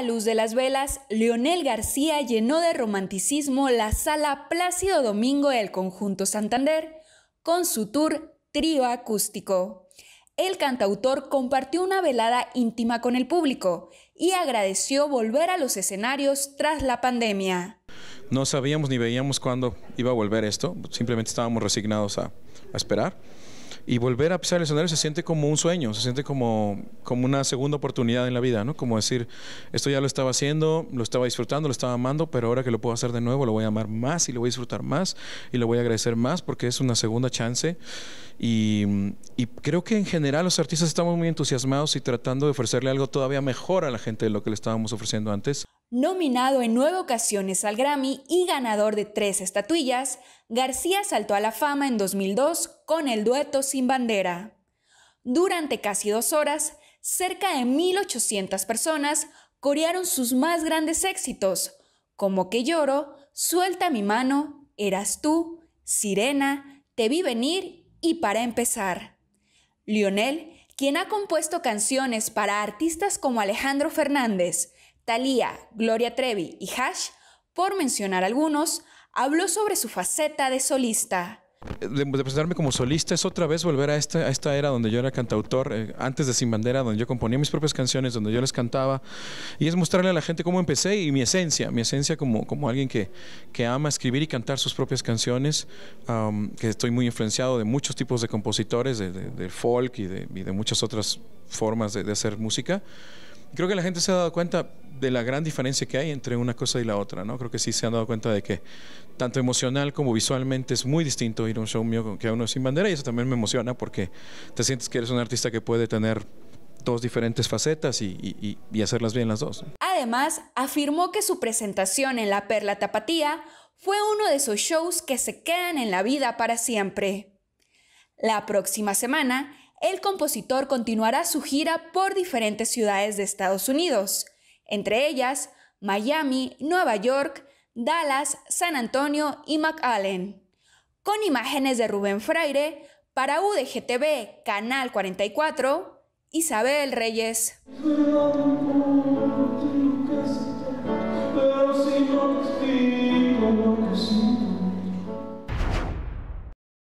la luz de las velas, Leonel García llenó de romanticismo la sala Plácido Domingo del conjunto Santander con su tour Trío Acústico. El cantautor compartió una velada íntima con el público y agradeció volver a los escenarios tras la pandemia. No sabíamos ni veíamos cuándo iba a volver esto, simplemente estábamos resignados a esperar y volver a pisar el escenario se siente como un sueño, se siente como, como una segunda oportunidad en la vida, ¿no? Como decir, esto ya lo estaba haciendo, lo estaba disfrutando, lo estaba amando, pero ahora que lo puedo hacer de nuevo, lo voy a amar más y lo voy a disfrutar más y lo voy a agradecer más porque es una segunda chance. Y, y creo que en general los artistas estamos muy entusiasmados y tratando de ofrecerle algo todavía mejor a la gente de lo que le estábamos ofreciendo antes. Nominado en nueve ocasiones al Grammy y ganador de tres estatuillas, García saltó a la fama en 2002 con el dueto Sin Bandera. Durante casi dos horas, cerca de 1.800 personas corearon sus más grandes éxitos, como Que lloro, Suelta mi mano, Eras tú, Sirena, Te vi venir y Para empezar. Lionel, quien ha compuesto canciones para artistas como Alejandro Fernández, Thalía, Gloria Trevi y Hash, por mencionar algunos, habló sobre su faceta de solista. De, presentarme como solista es otra vez volver a esta, a esta era donde yo era cantautor, eh, antes de Sin Bandera, donde yo componía mis propias canciones, donde yo les cantaba, y es mostrarle a la gente cómo empecé y mi esencia, mi esencia como, alguien que, ama escribir y cantar sus propias canciones, que estoy muy influenciado de muchos tipos de compositores, de, folk y de muchas otras formas de hacer música. Creo que la gente se ha dado cuenta de la gran diferencia que hay entre una cosa y la otra, ¿no? Creo que sí se han dado cuenta de que tanto emocional como visualmente es muy distinto ir a un show mío que a uno sin bandera y eso también me emociona porque te sientes que eres un artista que puede tener dos diferentes facetas y, y hacerlas bien las dos. Además, afirmó que su presentación en La Perla Tapatía fue uno de esos shows que se quedan en la vida para siempre. La próxima semana, el compositor continuará su gira por diferentes ciudades de Estados Unidos, entre ellas Miami, Nueva York, Dallas, San Antonio y McAllen. Con imágenes de Rubén Fraire, para UDGTV, Canal 44, Isabel Reyes.